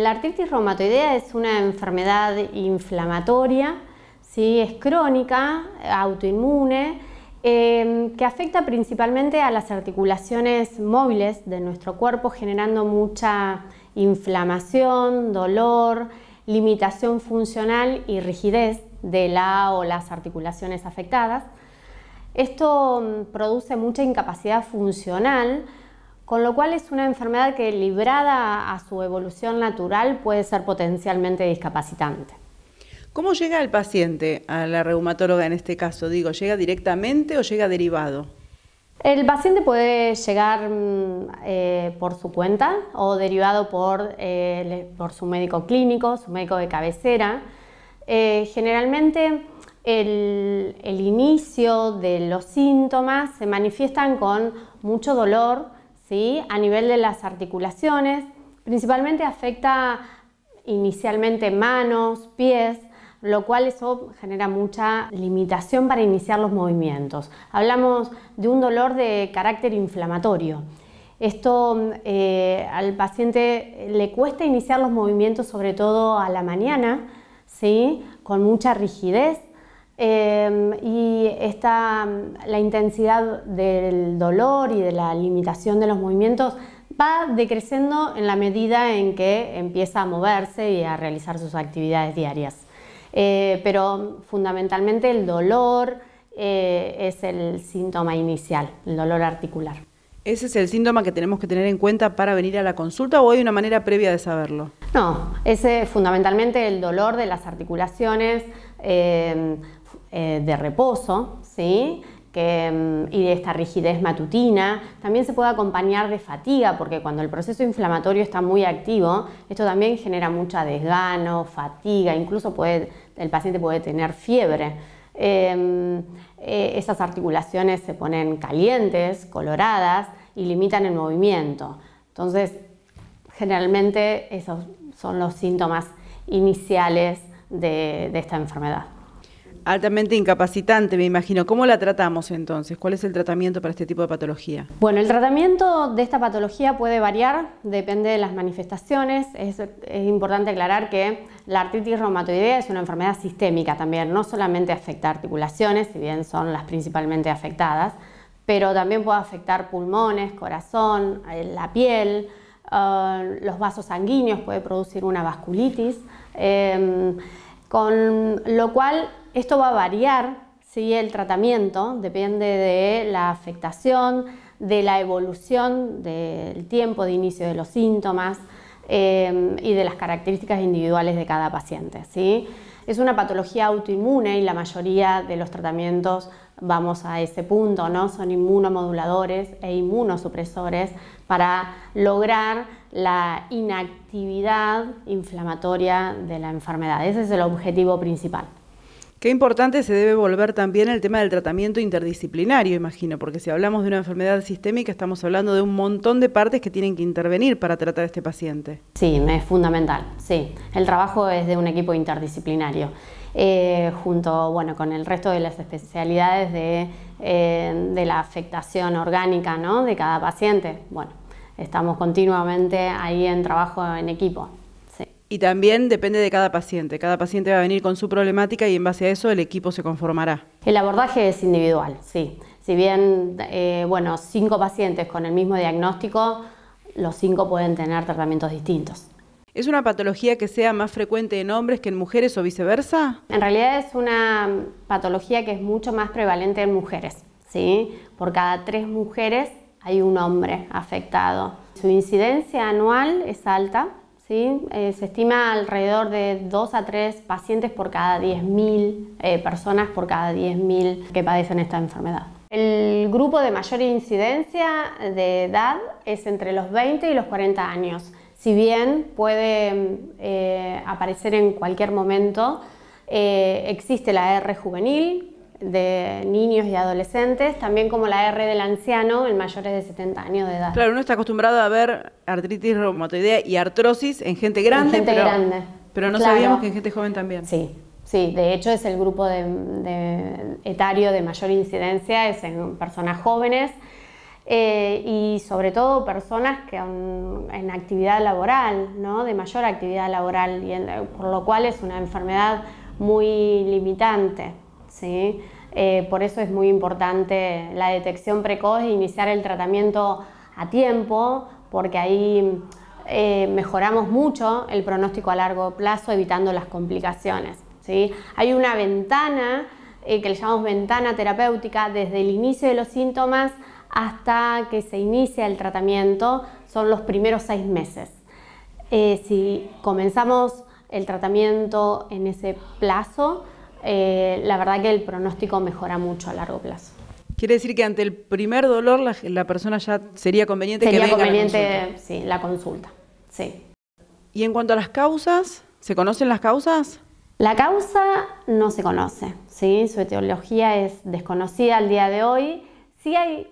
La artritis reumatoidea es una enfermedad inflamatoria, ¿sí? es crónica, autoinmune, em, que afecta principalmente a las articulaciones móviles de nuestro cuerpo, generando mucha inflamación, dolor, limitación funcional y rigidez de la o las articulaciones afectadas. Esto mm, produce mucha incapacidad funcional, con lo cual es una enfermedad que librada a su evolución natural puede ser potencialmente discapacitante. ¿Cómo llega el paciente a la reumatóloga en este caso? Digo, ¿llega directamente o llega derivado? El paciente puede llegar mm, eh, por su cuenta o derivado eh, por, su médico clínico, su médico de cabecera. Eh, generalmente el, inicio de los síntomas se manifiestan con mucho dolor, a nivel de las articulaciones. Principalmente afecta inicialmente manos, pies, lo cual eso genera mucha limitación para iniciar los movimientos. Hablamos de un dolor de carácter inflamatorio. Esto eh, al paciente le cuesta iniciar los movimientos, sobre todo a la mañana, ¿sí? con mucha rigidez Em, y esta, la intensidad del dolor y de la limitación de los movimientos va decreciendo en la medida en que empieza a moverse y a realizar sus actividades diarias. Eh, pero fundamentalmente el dolor eh, es el síntoma inicial, el dolor articular. ¿Ese es el síntoma que tenemos que tener en cuenta para venir a la consulta o hay una manera previa de saberlo? No, ese es fundamentalmente el dolor de las articulaciones. Eh, eh, de reposo, ¿sí? Mm, y de esta rigidez matutina. También se puede acompañar de fatiga, porque cuando el proceso inflamatorio está muy activo, esto también genera mucha desgano, fatiga, incluso puede, el paciente puede tener fiebre. Em, eh, esas articulaciones se ponen calientes, coloradas y limitan el movimiento. Entonces, generalmente esos son los síntomas iniciales de esta enfermedad altamente incapacitante, me imagino. ¿Cómo la tratamos entonces? ¿Cuál es el tratamiento para este tipo de patología? Bueno, el tratamiento de esta patología puede variar, depende de las manifestaciones. Es, importante aclarar que la artritis reumatoidea es una enfermedad sistémica también, no solamente afecta articulaciones, si bien son las principalmente afectadas, pero también puede afectar pulmones, corazón, eh, la piel, eh, los vasos sanguíneos, puede producir una vasculitis. Eh, con lo cual esto va a variar si el tratamiento, depende de la afectación, de la evolución, del tiempo de inicio de los síntomas eh, y de las características individuales de cada paciente. ¿sí? Es una patología autoinmune y la mayoría de los tratamientos vamos a ese punto, ¿no? Son inmunomoduladores e inmunosupresores para lograr la inactividad inflamatoria de la enfermedad. Ese es el objetivo principal. Qué importante se debe volver también el tema del tratamiento interdisciplinario, imagino, porque si hablamos de una enfermedad sistémica estamos hablando de un montón de partes que tienen que intervenir para tratar a este paciente. Sí, es fundamental, sí. El trabajo es de un equipo interdisciplinario, eh, junto bueno, con el resto de las especialidades de, eh, de la afectación orgánica ¿no? de cada paciente. Bueno, estamos continuamente ahí en trabajo en equipo. Y también depende de cada paciente. Cada paciente va a venir con su problemática y en base a eso el equipo se conformará. El abordaje es individual, sí. Si bien, eh, bueno, cinco pacientes con el mismo diagnóstico, los cinco pueden tener tratamientos distintos. ¿Es una patología que sea más frecuente en hombres que en mujeres o viceversa? En realidad es una patología que es mucho más prevalente en mujeres. ¿sí? Por cada tres mujeres hay un hombre afectado. Su incidencia anual es alta, eh, se estima alrededor de 2 a 3 pacientes por cada 10.000 eh, personas por cada 10.000 que padecen esta enfermedad. El grupo de mayor incidencia de edad es entre los 20 y los 40 años. Si bien puede eh, aparecer en cualquier momento, existe la R juvenil, de niños y adolescentes, también como la R del anciano en mayores de 70 años de edad. Claro, uno está acostumbrado a ver artritis reumatoidea y artrosis en gente grande, pero, grande. pero no sabíamos que en gente joven también. Sí, sí, de hecho es el grupo de, etario de mayor incidencia, es en personas jóvenes. Eh, y sobre todo personas que en, en actividad laboral, ¿no? de mayor actividad laboral, por lo cual es una enfermedad muy limitante. Eh, por eso es muy importante la detección precoz e iniciar el tratamiento a tiempo, porque ahí eh, mejoramos mucho el pronóstico a largo plazo evitando las complicaciones. Hay una ventana eh, que le llamamos ventana terapéutica desde el inicio de los síntomas hasta que se inicia el tratamiento, son los primeros seis meses. si comenzamos el tratamiento en ese plazo, eh, la verdad que el pronóstico mejora mucho a largo plazo. Quiere decir que ante el primer dolor la, persona ya sería conveniente sería que venga conveniente, la consulta. Sí, la consulta, sí. Y en cuanto a las causas, ¿se conocen las causas? La causa no se conoce, ¿sí? su etiología es desconocida al día de hoy. Sí hay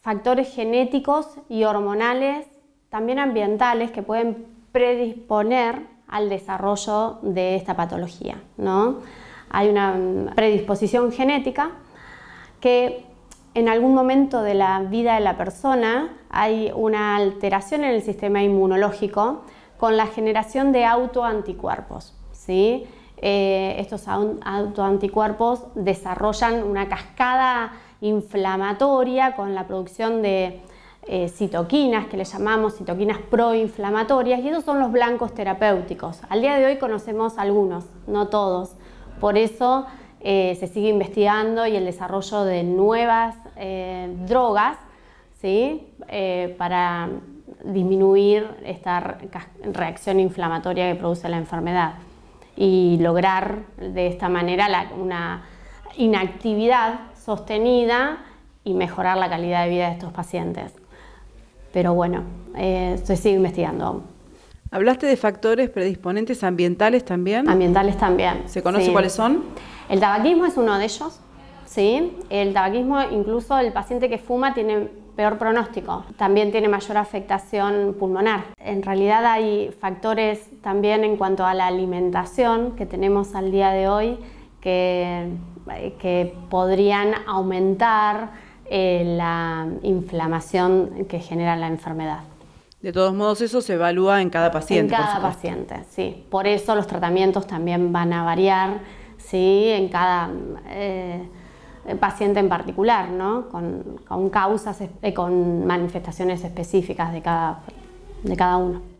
factores genéticos y hormonales, también ambientales, que pueden predisponer al desarrollo de esta patología. ¿no? hay una mm, predisposición genética que en algún momento de la vida de la persona hay una alteración en el sistema inmunológico con la generación de autoanticuerpos. ¿sí? Eh, estos autoanticuerpos desarrollan una cascada inflamatoria con la producción de eh, citoquinas, que le llamamos citoquinas proinflamatorias, y esos son los blancos terapéuticos. Al día de hoy conocemos algunos, no todos. Por eso eh, se sigue investigando y el desarrollo de nuevas eh, drogas eh, para disminuir esta reacción inflamatoria que produce la enfermedad y lograr de esta manera una inactividad sostenida y mejorar la calidad de vida de estos pacientes. Pero bueno, se sigue investigando Hablaste de factores predisponentes ambientales también. Ambientales también. ¿Se conoce cuáles son? El tabaquismo es uno de ellos, ¿sí? El tabaquismo, incluso el paciente que fuma tiene peor pronóstico, también tiene mayor afectación pulmonar. En realidad hay factores también en cuanto a la alimentación que tenemos al día de hoy que, eh, podrían aumentar eh, la inflamación que genera la enfermedad. De todos modos, eso se evalúa en cada paciente. En cada paciente, sí. Por eso los tratamientos también van a variar, sí, en cada eh, paciente en particular, ¿no? Con, causas, y eh, con manifestaciones específicas de de cada uno.